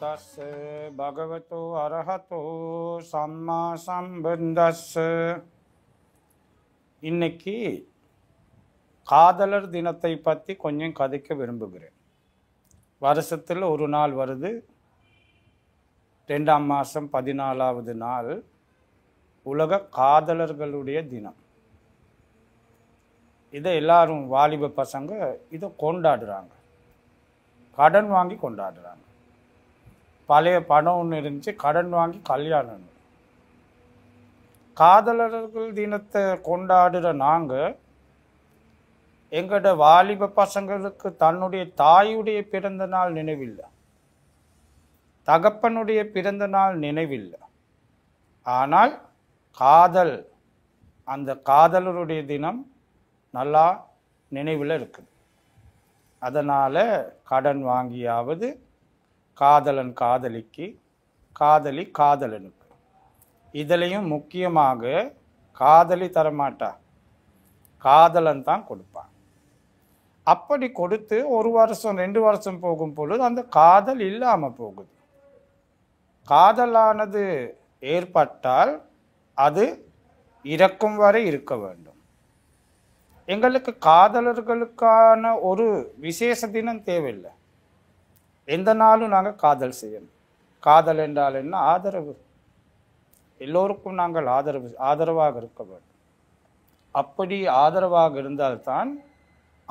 தஸ் பகவதோ அரஹதோ சம்மா சம்பந்தஸ் இன்னைக்கு காதலர் தினத்தை பற்றி கொஞ்சம் கதைக்க விரும்புகிறேன் வருஷத்தில் ஒரு நாள் வருது ரெண்டாம் மாதம் பதினாலாவது நாள் உலக காதலர்களுடைய தினம் இதை எல்லாரும் வாலிப பசங்க இதை கொண்டாடுறாங்க கடன் வாங்கி கொண்டாடுறாங்க பழைய பணம் ஒன்று இருந்துச்சு கடன் வாங்கி கல்யாணம் காதலர்கள் தினத்தை கொண்டாடுற நாங்கள் எங்களோட வாலிப பசங்களுக்கு தன்னுடைய தாயுடைய பிறந்த நாள் நினைவில்லை தகப்பனுடைய பிறந்த நாள் நினைவில்லை ஆனால் காதல் அந்த காதலருடைய தினம் நல்லா நினைவில் இருக்குது அதனால் கடன் வாங்கியாவது காதலன் காதலிக்கு காதலி காதலனுக்கு இதுலேயும் முக்கியமாக காதலி தரமாட்டா காதலன் தான் கொடுப்பான் அப்படி கொடுத்து ஒரு வருஷம் ரெண்டு வருஷம் போகும் பொழுது அந்த காதல் இல்லாமல் போகுது காதலானது ஏற்பட்டால் அது இறக்கும் வரை இருக்க வேண்டும் எங்களுக்கு காதலர்களுக்கான ஒரு விசேஷ தினம் தேவையில்லை எந்த நாளும் நாங்கள் காதல் செய்யணும் காதல் என்றால் என்ன ஆதரவு எல்லோருக்கும் நாங்கள் ஆதரவு ஆதரவாக இருக்க வேண்டும் அப்படி ஆதரவாக இருந்தால்தான்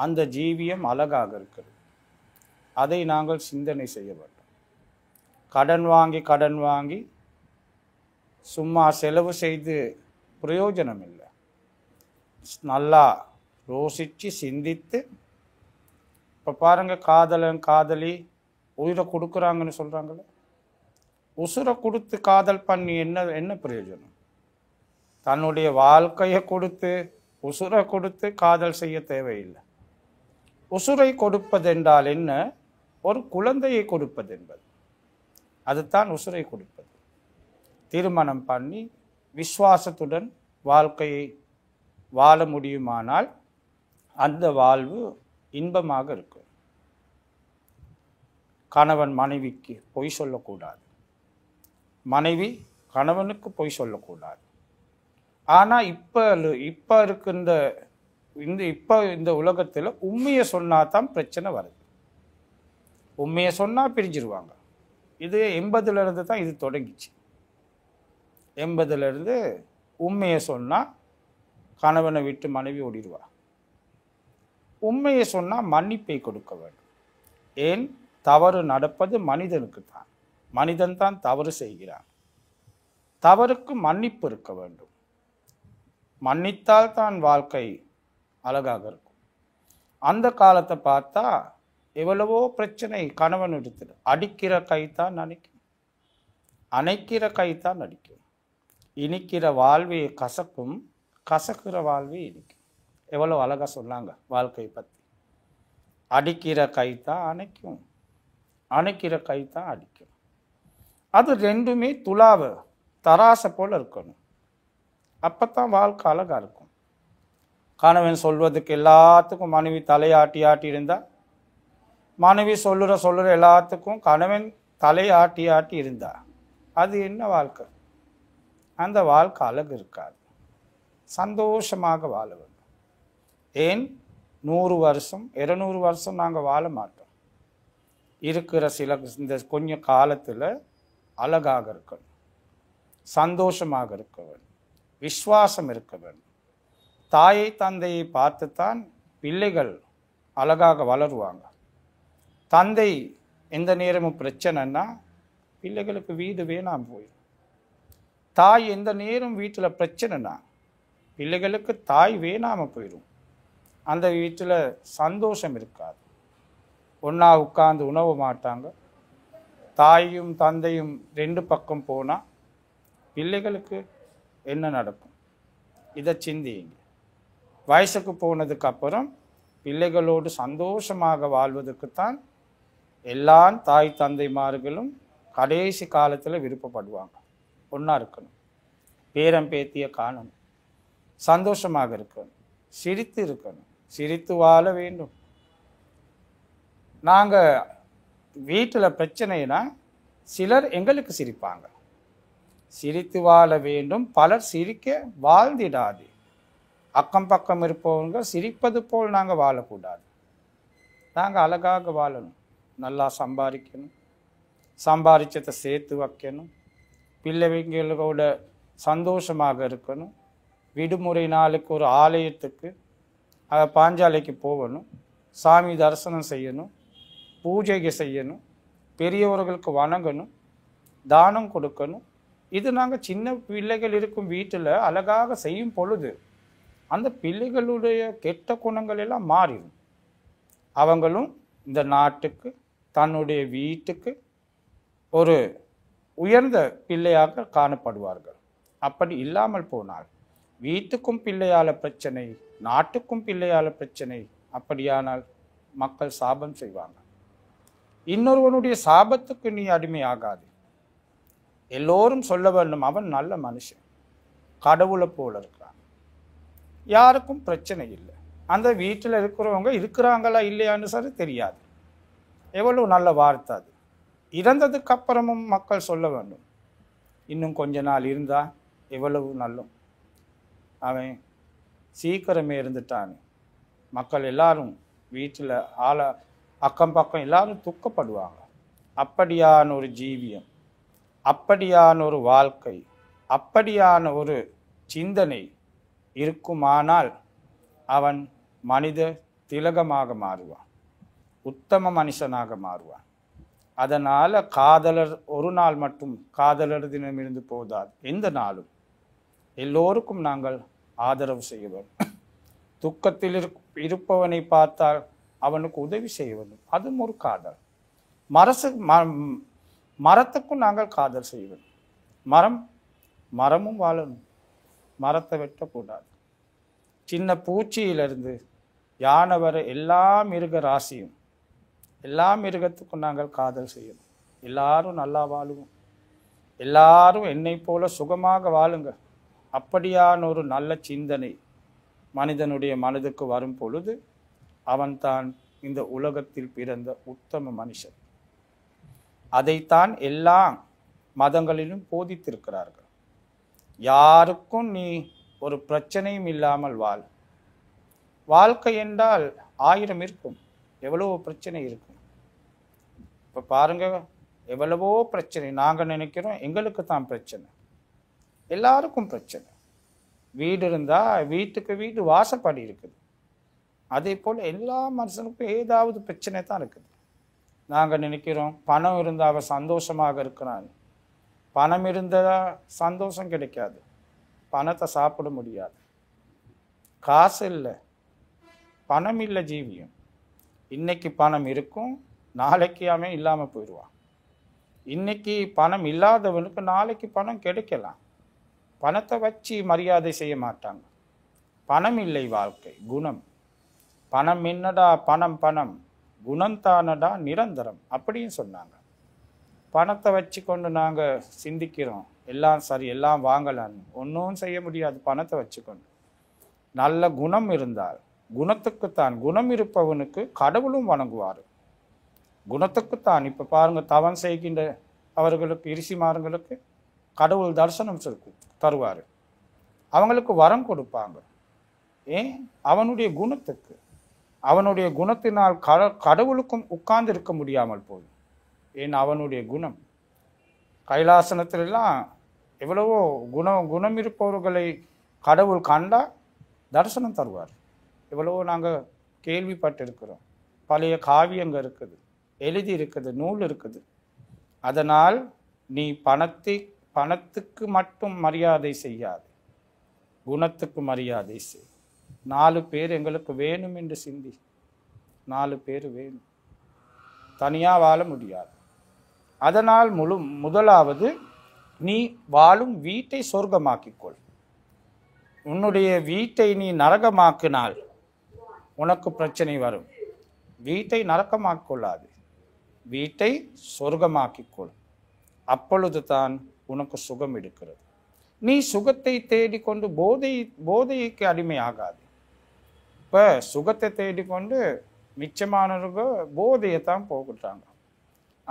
அந்த ஜீவியம் அழகாக இருக்கிறது அதை நாங்கள் சிந்தனை செய்ய வேண்டும் கடன் வாங்கி கடன் வாங்கி சும்மா செலவு செய்து பிரயோஜனம் இல்லை நல்லா யோசித்து சிந்தித்து இப்போ பாருங்கள் காதலன் காதலி உயிரை கொடுக்குறாங்கன்னு சொல்கிறாங்களே உசுரை கொடுத்து காதல் பண்ணி என்ன என்ன பிரயோஜனம் தன்னுடைய வாழ்க்கையை கொடுத்து உசுரை கொடுத்து காதல் செய்ய தேவையில்லை உசுரை கொடுப்பதென்றால் என்ன ஒரு குழந்தையை கொடுப்பது என்பது அதுதான் உசுரை கொடுப்பது திருமணம் பண்ணி விஸ்வாசத்துடன் வாழ்க்கையை வாழ முடியுமானால் அந்த வாழ்வு இன்பமாக இருக்கும் கணவன் மனைவிக்கு பொய் சொல்லக்கூடாது மனைவி கணவனுக்கு பொய் சொல்லக்கூடாது ஆனால் இப்போ இப்போ இந்த இந்த இப்போ இந்த உலகத்தில் உண்மையை சொன்னால் தான் பிரச்சனை வருது உண்மையை சொன்னால் பிரிஞ்சிருவாங்க இது எண்பதுலேருந்து தான் இது தொடங்கிச்சு எண்பதுலேருந்து உண்மையை சொன்னால் கணவனை விட்டு மனைவி ஓடிடுவா உண்மையை சொன்னால் மன்னிப்பை கொடுக்க வேண்டும் ஏன் தவறு நடப்பது மனிதனுக்கு தான் மனிதன் தான் தவறு செய்கிறான் தவறுக்கு மன்னிப்பு இருக்க வேண்டும் மன்னித்தால் தான் வாழ்க்கை அழகாக இருக்கும் அந்த காலத்தை பார்த்தா எவ்வளவோ பிரச்சனை கணவன் எடுத்துடு அடிக்கிற கை தான் நினைக்கும் அணைக்கிற கை தான் நடிக்கும் இனிக்கிற வாழ்வே கசக்கும் கசக்கிற வாழ்வே இனிக்கும் எவ்வளோ அழகாக சொன்னாங்க வாழ்க்கையை பற்றி அடிக்கிற கை தான் அணைக்கும் அணைக்கிற கை தான் அடிக்கணும் அது ரெண்டுமே துளாவை தராசை போல் இருக்கணும் அப்போ தான் வாழ்க்கை அழகாக இருக்கும் கணவன் சொல்வதுக்கு எல்லாத்துக்கும் மனைவி தலையாட்டி ஆட்டி இருந்தால் மனைவி சொல்லுற சொல்லுற எல்லாத்துக்கும் கணவன் தலையாட்டி ஆட்டி இருந்தா அது என்ன வாழ்க்கை அந்த வாழ்க்கை அழகு இருக்காது சந்தோஷமாக வாழ வேண்டும் ஏன் நூறு வருஷம் இருநூறு வருஷம் நாங்கள் வாழ மாட்டோம் இருக்கிற சில இந்த கொஞ்ச காலத்தில் அழகாக இருக்கணும் சந்தோஷமாக இருக்க வேண்டும் விஸ்வாசம் இருக்க வேண்டும் தாயை தந்தையை பார்த்துத்தான் பிள்ளைகள் அழகாக வளருவாங்க தந்தை எந்த நேரமும் பிரச்சனைன்னா பிள்ளைகளுக்கு வீடு வேணாம் போயிடும் தாய் எந்த நேரம் வீட்டில் பிரச்சனைனா பிள்ளைகளுக்கு தாய் வேணாமல் போயிடும் அந்த வீட்டில் சந்தோஷம் இருக்காது ஒன்றா உட்காந்து உணவு மாட்டாங்க தாயும் தந்தையும் ரெண்டு பக்கம் போனால் பிள்ளைகளுக்கு என்ன நடக்கும் இதை சிந்தியுங்க வயசுக்கு போனதுக்கு அப்புறம் பிள்ளைகளோடு சந்தோஷமாக வாழ்வதற்குத்தான் எல்லா தாய் தந்தைமார்களும் கடைசி காலத்தில் விருப்பப்படுவாங்க ஒன்றா இருக்கணும் பேரம் பேத்திய காணணும் சந்தோஷமாக இருக்கணும் சிரித்து இருக்கணும் சிரித்து வாழ வேண்டும் நாங்கள் வீட்டில் பிரச்சனைனா சிலர் எங்களுக்கு சிரிப்பாங்க சிரித்து வாழ வேண்டும் பலர் சிரிக்க வாழ்ந்திடாது அக்கம் பக்கம் இருப்பவங்க சிரிப்பது போல் நாங்கள் வாழக்கூடாது நாங்கள் அழகாக வாழணும் நல்லா சம்பாதிக்கணும் சம்பாதிச்சத்தை சேர்த்து வைக்கணும் பிள்ளைங்களோட சந்தோஷமாக இருக்கணும் விடுமுறை நாளுக்கு ஒரு ஆலயத்துக்கு பாஞ்சாலைக்கு போகணும் சாமி தரிசனம் செய்யணும் பூஜைகள் செய்யணும் பெரியவர்களுக்கு வணங்கணும் தானம் கொடுக்கணும் இது நாங்கள் சின்ன பிள்ளைகள் இருக்கும் வீட்டில் அழகாக செய்யும் பொழுது அந்த பிள்ளைகளுடைய கெட்ட குணங்கள் எல்லாம் மாறிடும் அவங்களும் இந்த நாட்டுக்கு தன்னுடைய வீட்டுக்கு ஒரு உயர்ந்த பிள்ளையாக காணப்படுவார்கள் அப்படி இல்லாமல் போனால் வீட்டுக்கும் பிள்ளையால பிரச்சனை நாட்டுக்கும் பிள்ளையால பிரச்சனை அப்படியானால் மக்கள் சாபம் செய்வாங்க இன்னொருவனுடைய சாபத்துக்கு நீ அடிமை ஆகாது எல்லோரும் சொல்ல வேண்டும் அவன் நல்ல மனுஷன் கடவுளை போல இருக்கிறான் யாருக்கும் பிரச்சனை இல்லை அந்த வீட்டில் இருக்கிறவங்க இருக்கிறாங்களா இல்லையான்னு சரி தெரியாது எவ்வளவு நல்ல வார்த்தை அது இறந்ததுக்கு அப்புறமும் மக்கள் சொல்ல வேண்டும் இன்னும் கொஞ்ச நாள் இருந்தால் எவ்வளவு நல்லும் அவன் சீக்கிரமே இருந்துட்டான் மக்கள் எல்லாரும் வீட்டில் ஆள அக்கம் பக்கம் எல்லாரும் துக்கப்படுவாங்க அப்படியான ஒரு ஜீவியம் அப்படியான ஒரு வாழ்க்கை அப்படியான ஒரு சிந்தனை இருக்குமானால் அவன் மனித திலகமாக மாறுவான் உத்தம மனுஷனாக மாறுவான் அதனால் காதலர் ஒரு நாள் மட்டும் காதலர் தினமிருந்து போதால் எந்த நாளும் எல்லோருக்கும் நாங்கள் ஆதரவு செய்வோம் துக்கத்தில் இருப்பவனை பார்த்தால் அவனுக்கு உதவி செய்வது அதுவும் ஒரு காதல் மரசு ம மரத்துக்கும் நாங்கள் காதல் செய்வது மரம் மரமும் வாழணும் மரத்தை வெட்டக்கூடாது சின்ன பூச்சியிலிருந்து யானை வர எல்லா மிருக ராசியும் எல்லா மிருகத்துக்கும் நாங்கள் காதல் செய்யணும் எல்லாரும் நல்லா வாழுவோம் எல்லாரும் என்னை போல சுகமாக வாழுங்க அப்படியான ஒரு நல்ல சிந்தனை மனிதனுடைய மனதுக்கு வரும் பொழுது அவன்தான் இந்த உலகத்தில் பிறந்த உத்தம மனுஷன் அதைத்தான் எல்லா மதங்களிலும் போதித்திருக்கிறார்கள் யாருக்கும் நீ ஒரு பிரச்சனையும் இல்லாமல் வாழ் வாழ்க்கை என்றால் ஆயிரம் இருக்கும் எவ்வளவோ பிரச்சனை இருக்கும் இப்போ பாருங்க எவ்வளவோ பிரச்சனை நாங்கள் நினைக்கிறோம் எங்களுக்கு தான் பிரச்சனை எல்லாருக்கும் பிரச்சனை வீடு இருந்தால் வீட்டுக்கு வீடு வாசப்படி இருக்குது அதே போல் எல்லா மனுஷனுக்கும் ஏதாவது பிரச்சனை தான் இருக்குது நாங்கள் நினைக்கிறோம் பணம் இருந்தால் அவள் சந்தோஷமாக இருக்கிறான் பணம் இருந்தால் சந்தோஷம் கிடைக்காது பணத்தை சாப்பிட முடியாது காசு இல்லை பணம் இல்லை ஜீவியம் இன்றைக்கி பணம் இருக்கும் நாளைக்கு அவன் இல்லாமல் போயிடுவான் இன்றைக்கி பணம் இல்லாதவனுக்கு நாளைக்கு பணம் கிடைக்கலாம் பணத்தை வச்சு மரியாதை செய்ய மாட்டாங்க பணம் இல்லை வாழ்க்கை குணம் பணம் என்னடா பணம் பணம் குணந்தானடா நிரந்தரம் அப்படின்னு சொன்னாங்க பணத்தை வச்சு கொண்டு நாங்கள் சிந்திக்கிறோம் எல்லாம் சரி எல்லாம் வாங்கலான்னு ஒன்றும் செய்ய முடியாது பணத்தை வச்சுக்கொண்டு நல்ல குணம் இருந்தால் குணத்துக்குத்தான் குணம் இருப்பவனுக்கு கடவுளும் வணங்குவார் குணத்துக்குத்தான் இப்போ பாருங்கள் தவன் செய்கின்ற அவர்களுக்கு இரிசிமார்களுக்கு கடவுள் தரிசனம் தருவார் அவங்களுக்கு வரம் கொடுப்பாங்க ஏன் அவனுடைய குணத்துக்கு அவனுடைய குணத்தினால் கட கடவுளுக்கும் இருக்க முடியாமல் போகும் ஏன் அவனுடைய குணம் கைலாசனத்திலெல்லாம் எவ்வளவோ குணம் குணம் இருப்பவர்களை கடவுள் கண்டா தரிசனம் தருவார் எவ்வளவோ நாங்கள் கேள்விப்பட்டிருக்கிறோம் பழைய காவியங்கள் இருக்குது எழுதி இருக்குது நூல் இருக்குது அதனால் நீ பணத்தை பணத்துக்கு மட்டும் மரியாதை செய்யாது குணத்துக்கு மரியாதை செய் நாலு பேர் எங்களுக்கு வேணும் என்று சிந்தி நாலு பேர் வேணும் தனியாக வாழ முடியாது அதனால் முழு முதலாவது நீ வாழும் வீட்டை சொர்க்கமாக்கிக்கொள் உன்னுடைய வீட்டை நீ நரகமாக்கினால் உனக்கு பிரச்சனை வரும் வீட்டை நரக்கமாக்கொள்ளாது வீட்டை சொர்க்கமாக்கிக்கொள் அப்பொழுது தான் உனக்கு சுகம் எடுக்கிறது நீ சுகத்தை தேடிக்கொண்டு போதை போதைக்கு அடிமையாகாது அப்போ சுகத்தை தேடிக்கொண்டு மிச்சமானவங்க போதையை தான் போகிட்டாங்க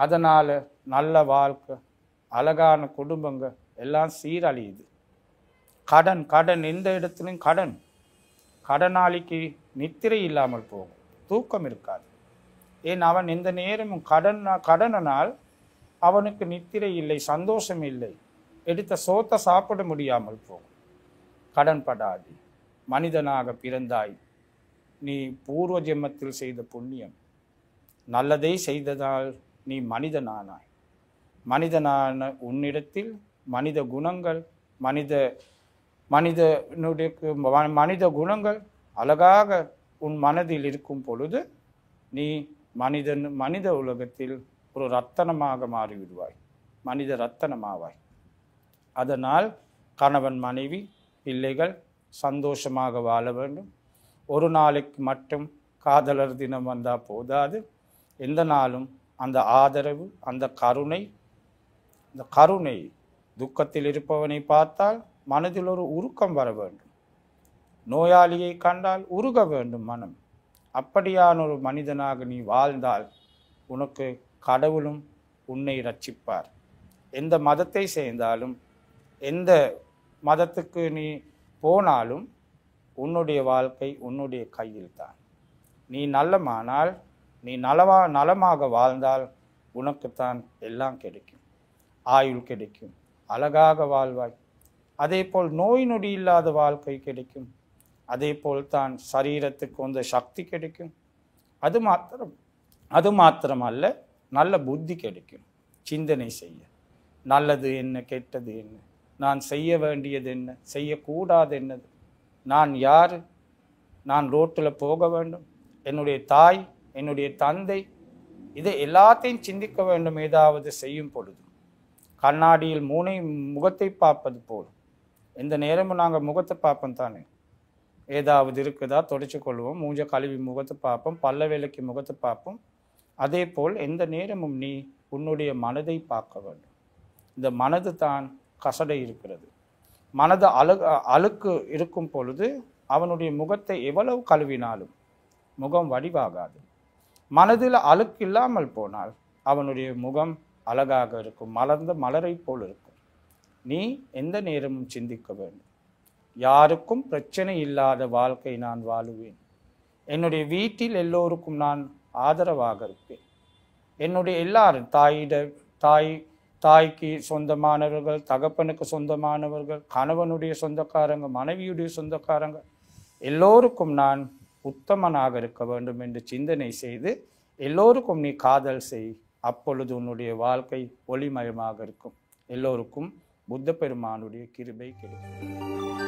அதனால் நல்ல வாழ்க்கை அழகான குடும்பங்க எல்லாம் சீரழியுது கடன் கடன் எந்த இடத்துலையும் கடன் கடனாளிக்கு நித்திரை இல்லாமல் போகும் தூக்கம் இருக்காது ஏன் அவன் எந்த நேரமும் கடன் கடனால் அவனுக்கு நித்திரை இல்லை சந்தோஷம் இல்லை எடுத்த சோத்தை சாப்பிட முடியாமல் போகும் கடன்படாது மனிதனாக பிறந்தாய் நீ பூர்வ ஜென்மத்தில் செய்த புண்ணியம் நல்லதை செய்ததால் நீ மனிதனானாய் மனிதனான உன்னிடத்தில் மனித குணங்கள் மனித மனிதனுடைய மனித குணங்கள் அழகாக உன் மனதில் இருக்கும் பொழுது நீ மனிதன் மனித உலகத்தில் ஒரு ரத்தனமாக மாறிவிடுவாய் மனித ரத்தனமாவாய் அதனால் கணவன் மனைவி பிள்ளைகள் சந்தோஷமாக வாழ வேண்டும் ஒரு நாளைக்கு மட்டும் காதலர் தினம் வந்தால் போதாது எந்த நாளும் அந்த ஆதரவு அந்த கருணை இந்த கருணை துக்கத்தில் இருப்பவனை பார்த்தால் மனதில் ஒரு உருக்கம் வர வேண்டும் நோயாளியை கண்டால் உருக வேண்டும் மனம் அப்படியான ஒரு மனிதனாக நீ வாழ்ந்தால் உனக்கு கடவுளும் உன்னை ரட்சிப்பார் எந்த மதத்தை சேர்ந்தாலும் எந்த மதத்துக்கு நீ போனாலும் உன்னுடைய வாழ்க்கை உன்னுடைய கையில் தான் நீ நல்லமானால் நீ நலவா நலமாக வாழ்ந்தால் உனக்குத்தான் எல்லாம் கிடைக்கும் ஆயுள் கிடைக்கும் அழகாக வாழ்வாய் அதே போல் நோய் நொடி இல்லாத வாழ்க்கை கிடைக்கும் அதே போல் தான் சரீரத்துக்கு வந்து சக்தி கிடைக்கும் அது மாத்திரம் அது மாத்திரமல்ல நல்ல புத்தி கிடைக்கும் சிந்தனை செய்ய நல்லது என்ன கெட்டது என்ன நான் செய்ய வேண்டியது என்ன செய்யக்கூடாது என்னது நான் யார் நான் ரோட்டில் போக வேண்டும் என்னுடைய தாய் என்னுடைய தந்தை இதை எல்லாத்தையும் சிந்திக்க வேண்டும் ஏதாவது செய்யும் பொழுது கண்ணாடியில் மூனை முகத்தை பார்ப்பது போல் எந்த நேரமும் நாங்கள் முகத்தை பார்ப்போம் தானே ஏதாவது இருக்குதா தொடச்சு கொள்வோம் மூஞ்ச கழுவி முகத்தை பார்ப்போம் பல்ல வேலைக்கு முகத்தை பார்ப்போம் அதே போல் எந்த நேரமும் நீ உன்னுடைய மனதை பார்க்க வேண்டும் இந்த மனது தான் கசடை இருக்கிறது மனது அழு அழுக்கு இருக்கும் பொழுது அவனுடைய முகத்தை எவ்வளவு கழுவினாலும் முகம் வடிவாகாது மனதில் அழுக்கு இல்லாமல் போனால் அவனுடைய முகம் அழகாக இருக்கும் மலர்ந்த மலரை போல் இருக்கும் நீ எந்த நேரமும் சிந்திக்க வேண்டும் யாருக்கும் பிரச்சனை இல்லாத வாழ்க்கை நான் வாழுவேன் என்னுடைய வீட்டில் எல்லோருக்கும் நான் ஆதரவாக இருப்பேன் என்னுடைய எல்லாரும் தாயிட தாய் தாய்க்கு சொந்தமானவர்கள் தகப்பனுக்கு சொந்தமானவர்கள் கணவனுடைய சொந்தக்காரங்க மனைவியுடைய சொந்தக்காரங்க எல்லோருக்கும் நான் உத்தமனாக இருக்க வேண்டும் என்று சிந்தனை செய்து எல்லோருக்கும் நீ காதல் செய் அப்பொழுது உன்னுடைய வாழ்க்கை ஒளிமயமாக இருக்கும் எல்லோருக்கும் புத்த பெருமானுடைய கிருபை கிடைக்கும்